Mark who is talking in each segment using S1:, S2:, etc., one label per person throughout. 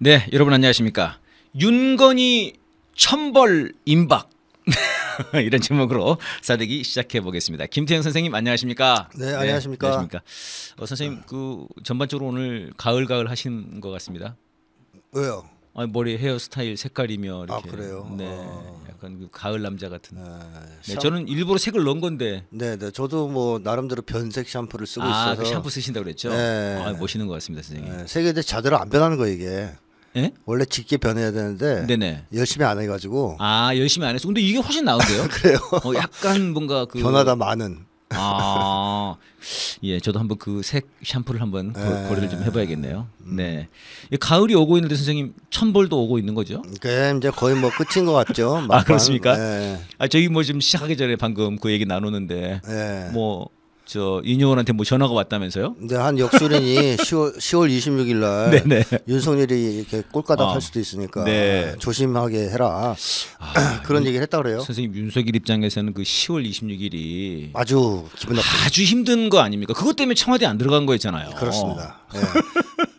S1: 네, 여러분 안녕하십니까? 윤건이 천벌 임박 이런 제목으로 사대기 시작해 보겠습니다. 김태형 선생님 안녕하십니까?
S2: 네, 네 안녕하십니까? 네, 안녕하십니까?
S1: 어, 선생님 그 전반적으로 오늘 가을 가을 하신 것 같습니다. 왜요? 아니, 머리 헤어스타일 색깔이며 아, 이렇게 아, 그래요?
S2: 네, 어. 약간 그 가을 남자 같은. 네, 네, 저는 일부러 색을 넣은 건데. 네, 네, 저도 뭐 나름대로 변색 샴푸를 쓰고 아, 그 있어서. 그 샴푸 쓰신다 그랬죠? 네, 아, 멋있는 것 같습니다, 선생님. 네, 색이 이제 제대로 안 변하는 거 이게. 예? 원래 짙게 변해야 되는데 네네. 열심히 안 해가지고
S1: 아 열심히 안 했어. 근데 이게 훨씬 나은데요? 그래요. 어, 약간 뭔가 그변화가 많은. 아, 예, 저도 한번 그 색 샴푸를 한번 네. 고려를 좀 해봐야겠네요. 음. 네, 가을이 오고 있는데 선생님 천벌도 오고 있는 거죠? 그 이제 거의 뭐 끝인 것 같죠. 막아 그렇습니까? 네. 아 저희 뭐 지금 시작하기 전에 방금 그 얘기 나누는데 네. 뭐 저이뇨원한테뭐 전화가 왔다면서요?
S2: 네, 한 역술인이 10월, 10월 26일 날 윤석열이 이렇게 꼴가닥 어. 할 수도 있으니까 네. 조심하게 해라. 아, 그런 얘기를 했다 그래요.
S1: 선생님 윤석열 입장에서는 그 10월 26일이 아주 기분 나쁘 아주 힘든 거 아닙니까? 그것 때문에 청와대 안 들어간 거였잖아요. 그렇습니다. 어. 네.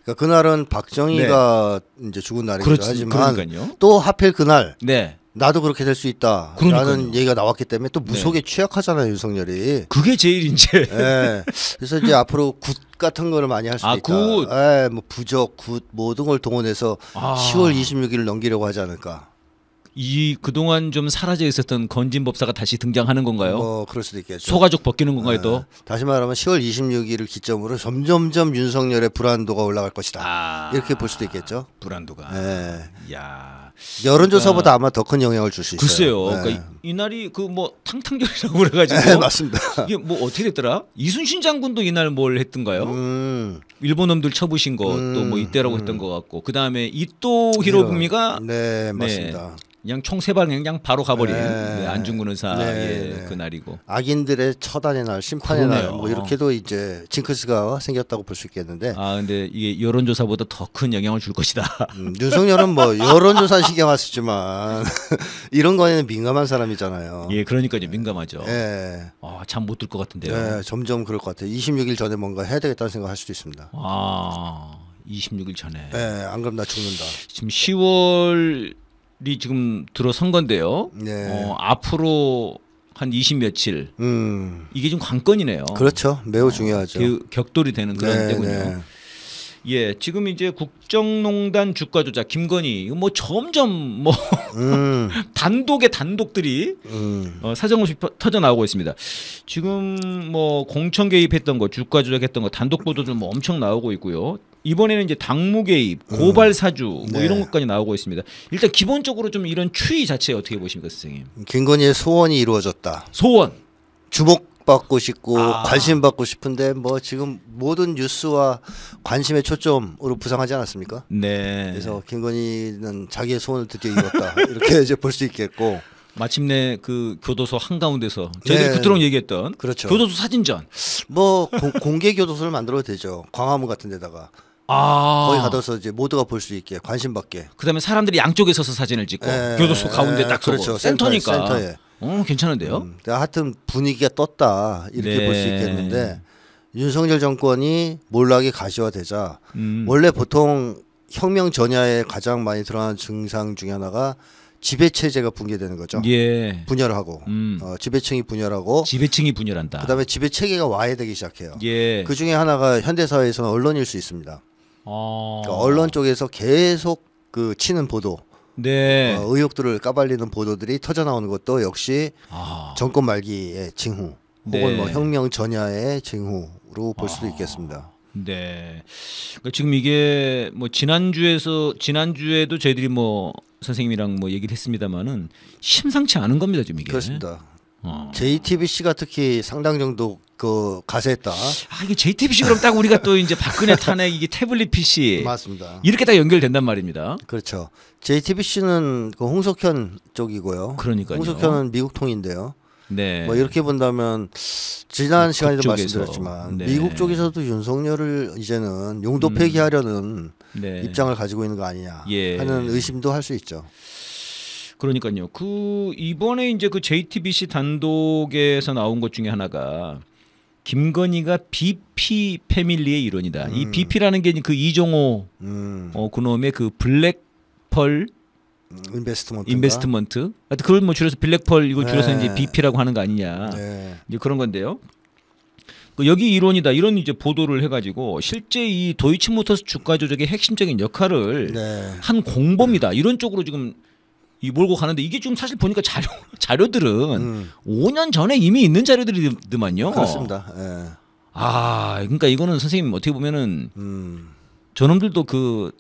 S2: 그러니까 그날은 박정희가 네. 이제 죽은 날이기 그렇지, 하지만 그러니까요. 또 하필 그날 네. 나도 그렇게 될 수 있다. 라는 얘기가 나왔기 때문에 또 네. 무속에 네. 취약하잖아요, 윤석열이. 그게 제일 이제. 네. 예. 그래서 이제 앞으로 굿 같은 거를 많이 할 수도 아, 있다. 굿. 네, 뭐 부적, 굿 모든 걸 동원해서 아. 10월 26일을 넘기려고 하지 않을까.
S1: 이 그동안 좀 사라져 있었던 건진 법사가 다시 등장하는 건가요? 뭐 그럴 수도 있겠죠. 소가족 벗기는 건가요 예. 또?
S2: 다시 말하면 10월 26일을 기점으로 점점점 윤석열의 불안도가 올라갈 것이다. 아, 이렇게 볼 수도 있겠죠. 불안도가. 네. 야. 여론조사보다 그러니까 아마 더 큰 영향을 줄 수 있어요. 글쎄요. 네. 그러니까
S1: 이, 날이 그 뭐 탕탕절이라고 그래가지고 네,
S2: 맞습니다. 이게
S1: 뭐 어떻게 됐더라? 이순신 장군도 이날 뭘 했던가요? 음. 일본 놈들 쳐부신 거 또뭐 음. 이때라고 음. 했던 것 같고 그 다음에 이토 히로부미가 네, 맞습니다. 네, 그냥 총세방 그냥 바로 가버린 네. 네, 안중근 의사의 네. 그 네. 날이고
S2: 악인들의 처단의 날, 심판의 날뭐 이렇게도 이제 징크스가 생겼다고 볼 수 있겠는데
S1: 아 근데 이게 여론조사보다 더 큰 영향을 줄 것이다.
S2: 음, 윤석열은 뭐 여론조사 신경 안 쓰지만 이런 거에는 민감한 사람이잖아요. 예, 그러니까요. 민감하죠. 예. 아, 잠못 들 것 같은데요. 예, 점점 그럴 것 같아요. 26일 전에 뭔가 해야 되겠다는 생각할 수도 있습니다. 아, 26일 전에. 예, 안 그럼 나 죽는다. 지금 10월이 지금 들어선 건데요. 네.
S1: 어, 앞으로 한20 며칠. 음. 이게 좀 관건이네요. 그렇죠. 매우 어, 중요하죠. 어, 그 격돌이 되는 그런 네, 때군요. 네. 예, 지금 이제 국정농단 주가 조작 김건희 뭐 점점 뭐 음. 단독의 단독들이 음. 어, 사정없이 터져 나오고 있습니다. 지금 뭐공청 개입했던 거 주가 조작했던 거 단독 보도들 뭐 엄청 나오고 있고요. 이번에는 이제 당무 개입, 음. 고발 사주 뭐 네. 이런 것까지 나오고 있습니다. 일단 기본적으로 좀 이런 추이 자체 어떻게 보십니까, 선생님?
S2: 김건희의 소원이 이루어졌다. 소원. 주목 주목받고 싶고 아. 관심 받고 싶은데 뭐 지금 모든 뉴스와 관심의 초점으로 부상하지 않았습니까? 네. 그래서 김건희는 자기의 소원을 드디어 이뤘다 이렇게 이제 볼 수 있겠고.
S1: 마침내 그 교도소 한가운데서 저희들이 네. 그토록
S2: 얘기했던 그렇죠. 교도소 사진전 뭐 고, 공개 교도소를 만들어도 되죠 광화문 같은 데다가 아. 거기 가둬서 이제 모두가 볼 수 있게 관심 받게
S1: 그다음에 사람들이 양쪽에 서서 사진을 찍고 네. 교도소 가운데 딱 그렇죠. 센터니까 센터에.
S2: 어, 괜찮은데요? 음, 하여튼 분위기가 떴다 이렇게 네. 볼수 있겠는데 윤석열 정권이 몰락이 가시화되자 음. 원래 보통 혁명 전야에 가장 많이 드러나는 증상 중에 하나가 지배 체제가 붕괴되는 거죠. 예. 분열하고 음. 어, 지배층이 분열하고 지배층이 분열한다. 그다음에 지배 체계가 와해되기 시작해요. 예. 그 중에 하나가 현대 사회에서는 언론일 수 있습니다. 어. 그러니까 언론 쪽에서 계속 그 치는 보도 네. 어, 의혹들을 까발리는 보도들이 터져 나오는 것도 역시 아. 정권 말기의 징후 혹은 뭐 네. 혁명 전야의 징후로 볼 수도 아. 있겠습니다.
S1: 네. 그러니까 지금 이게 뭐 지난주에서 지난주에도 저희들이 뭐 선생님이랑 뭐 얘기를 했습니다마는 심상치 않은
S2: 겁니다, 지금 이게. 그렇습니다. 어. JTBC가 특히 상당 정도 그 가세했다. 아 이게 JTBC 그럼 딱 우리가 또 이제
S1: 박근혜 탄핵 이게 태블릿 PC 맞습니다.
S2: 이렇게 딱 연결된단 말입니다. 그렇죠. JTBC는 그 홍석현 쪽이고요. 그러니까요. 홍석현은 미국 통인데요. 네. 뭐 이렇게 본다면 지난 뭐 시간에도 말씀드렸지만 네. 미국 쪽에서도 윤석열을 이제는 용도 음. 폐기하려는 음. 네. 입장을 가지고 있는 거 아니냐
S1: 예. 하는
S2: 의심도 할 수 있죠. 그러니까요. 그 이번에
S1: 이제 그 JTBC 단독에서 나온 것 중에 하나가 김건희가 BP 패밀리의 일원이다. 음. 이 BP라는 게 그 이종호 음. 어 그놈의 그 블랙펄 인베스트먼트 인베스트먼트 하여튼 그걸 뭐 줄여서 블랙펄 이거 네. 줄여서 네. 이제 BP라고 하는 거 아니냐. 네. 이제 그런 건데요. 그 여기 이론이다 이런 이제 보도를 해가지고 실제 이 도이치모터스 주가 조작의 핵심적인 역할을 네. 한 공범이다 이런 쪽으로 지금 이 몰고 가는데 이게 지금 사실 보니까 자료 자료들은 음. 5년 전에 이미 있는 자료들이더만요. 그렇습니다. 예. 아 그러니까 이거는 선생님 어떻게 보면은 음. 저놈들도 그참고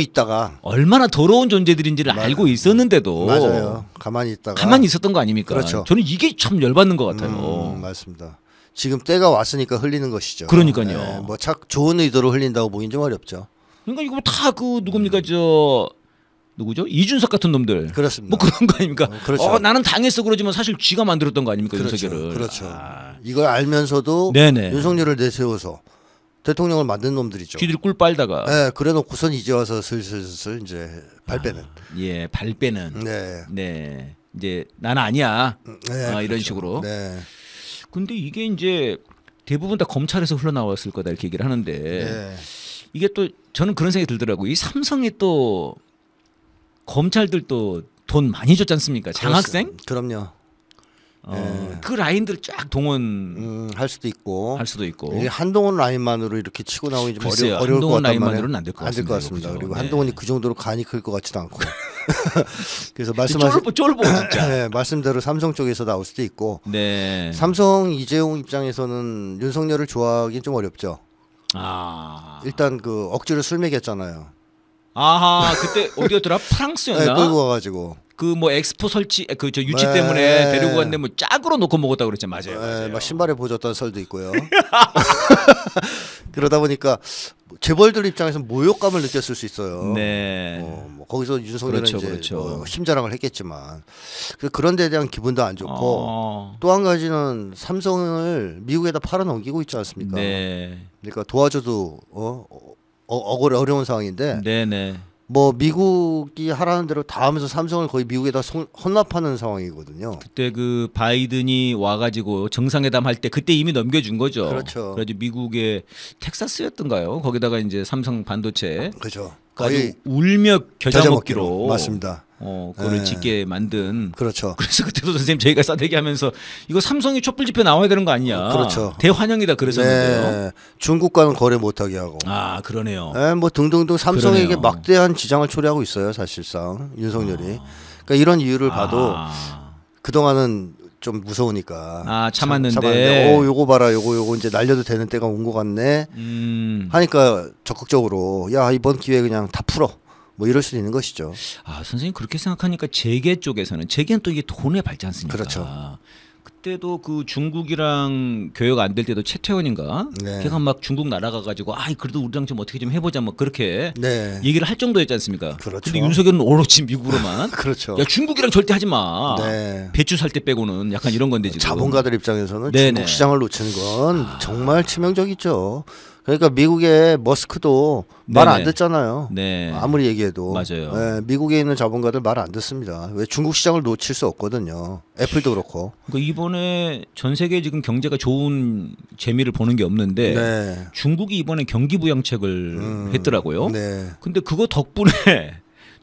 S1: 있다가 얼마나 더러운 존재들인지를 맞아요. 알고 있었는데도 맞아요.
S2: 가만히 있다가 가만히 있었던 거 아닙니까? 그렇죠. 저는 이게 참 열받는 것 같아요. 음, 맞습니다. 지금 때가 왔으니까 흘리는 것이죠. 그러니까요. 예, 뭐착 좋은 의도로 흘린다고 보기는좀 어렵죠.
S1: 그러니까 이거 뭐 다그 누굽니까 음. 저 누구죠? 이준석 같은 놈들. 그렇습니다. 뭐 그런 거 아닙니까? 어, 그렇죠. 어, 나는 당했어 그러지만 사실 쥐가 만들었던 거 아닙니까? 그렇죠. 윤석열을. 그렇죠. 아.
S2: 이걸 알면서도 네네. 윤석열을 내세워서 대통령을 만든 놈들이죠. 쥐들 꿀 빨다가. 네, 그래놓고선 이제 와서 슬슬슬 이제 발 빼는. 아, 예, 발 빼는. 네. 네. 이제 난 아니야. 음, 네, 아, 그렇죠. 이런 식으로. 네.
S1: 근데 이게 이제 대부분 다 검찰에서 흘러나왔을 거다 이렇게 얘기를 하는데 네. 이게 또 저는 그런 생각이 들더라고요. 이 삼성이 또 검찰들도 돈 많이 줬지 않습니까? 장학생?
S2: 그럼요. 어, 예. 그 라인들 쫙 동원 음, 할 수도 있고 할 수도 있고 이게 한동훈 라인만으로 이렇게 치고 나오는좀 글쎄요, 어려, 어려울 것 같단 라인만으로는 안 될 것 같습니다. 것 같습니다. 그리고 네. 한동훈이 그 정도로 간이 클 것 같지도 않고 그래서 말씀하신 쫄보 쫄보 네, 말씀대로 삼성 쪽에서 나올 수도 있고
S1: 네.
S2: 삼성 이재용 입장에서는 윤석열을 좋아하기는 좀 어렵죠. 아 일단 그 억지로 술 먹였잖아요.
S1: 아하 그때 어디였더라 프랑스였나? 네, 끌고 와가지고. 그 뭐 엑스포 설치 그 저 유치 네. 때문에 데리고 갔는데 뭐
S2: 짝으로 놓고 먹었다 그랬죠 맞아요. 네, 맞아요. 네, 막 신발에 보졌던 설도 있고요. 그러다 보니까 재벌들 입장에서 모욕감을 느꼈을 수 있어요. 네. 어, 뭐 거기서 윤석열은 그렇죠, 이제 그렇죠. 뭐 심자랑을 했겠지만 그, 그런 데 대한 기분도 안 좋고 어. 또한 가지는 삼성을 미국에다 팔아넘기고 있지 않습니까? 네. 그러니까 도와줘도 어, 어, 억울 어려운 상황인데. 네네. 뭐 미국이 하라는 대로 다 하면서 삼성을 거의 미국에다 손, 헌납하는 상황이거든요.
S1: 그때 그 바이든이 와가지고 정상회담 할 때 그때 이미 넘겨준 거죠. 그렇죠. 그래서 미국의 텍사스였던가요? 거기다가 이제 삼성 반도체. 그렇죠. 거의 울며 겨자, 겨자 먹기로. 먹기로. 맞습니다. 어, 그거를 네. 짓게 만든.
S2: 그렇죠. 그래서
S1: 그때도 선생님 저희가 싸대기하면서 이거 삼성이 촛불 집회 나와야 되는 거 아니냐. 어, 그렇죠.
S2: 대환영이다 그랬었는데요. 네. 중국과는 거래 못하게 하고. 아 그러네요. 네, 뭐 등등등 삼성에게 그러네요. 막대한 지장을 초래하고 있어요 사실상 윤석열이. 아. 그러니까 이런 이유를 봐도 아. 그동안은 좀 무서우니까. 아 참았는데. 참, 어, 요거 봐라 요거 요거 이제 날려도 되는 때가 온 것 같네. 음. 하니까 적극적으로 야 이번 기회 에 그냥 다 풀어. 뭐 이럴 수 있는 것이죠.
S1: 아 선생님 그렇게 생각하니까 재계 쪽에서는 재계는 또 이게 돈에 밝지 않습니까? 그렇죠. 그때도 그 중국이랑 교역 안 될 때도 최태원인가 네. 걔가 막 중국 날아가 가지고 아 그래도 우리랑 좀 어떻게 좀 해보자 뭐 그렇게 네. 얘기를 할 정도였지 않습니까? 그렇죠. 근데 윤석열은 오로지 미국으로만 그렇죠. 야 중국이랑 절대 하지 마. 네. 배추 살 때 빼고는 약간 이런 건데 지금 자본가들 입장에서는 네네. 중국 시장을
S2: 놓치는 건 아... 정말 치명적이죠. 그러니까 미국의 머스크도 말 안 듣잖아요. 네. 아무리 얘기해도 맞아요. 네, 미국에 있는 자본가들 말 안 듣습니다. 왜 중국 시장을 놓칠 수 없거든요. 애플도 그렇고.
S1: 그러니까 이번에 전 세계 지금 경제가 좋은 재미를 보는 게 없는데 네. 중국이 이번에 경기 부양책을 음, 했더라고요. 네. 근데 그거 덕분에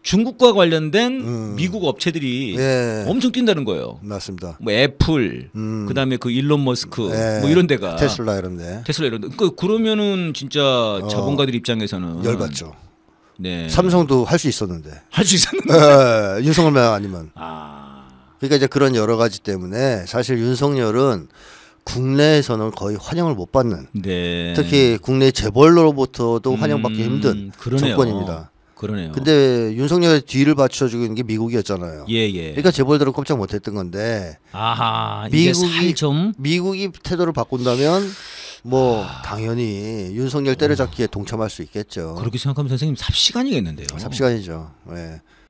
S1: 중국과 관련된 음. 미국 업체들이 예. 엄청 뛴다는 거예요. 맞습니다. 뭐 애플, 음. 그다음에 그 일론 머스크, 예. 뭐 이런 데가 테슬라 이런 데. 테슬라 이런 데. 그그러면은 진짜 어. 자본가들 어. 입장에서는 열받죠. 네.
S2: 삼성도 할 수 있었는데. 할 수 있었는데. 예, 예. 윤석열 아니면. 아. 그러니까 이제 그런 여러 가지 때문에 사실 윤석열은 국내에서는 거의 환영을 못 받는 네. 특히 국내 재벌로부터도 환영받기 음, 힘든 그러네요. 정권입니다. 그러네요. 근데 윤석열의 뒤를 받쳐주고 있는 게 미국이었잖아요. 예, 예. 그러니까 재벌들은 꼼짝 못했던 건데. 아하, 미국이 좀 미국이 태도를 바꾼다면 뭐 아... 당연히 윤석열 때려잡기에 동참할 수 있겠죠. 그렇게 생각하면 선생님 삽시간이겠는데요. 삽시간이죠. 예.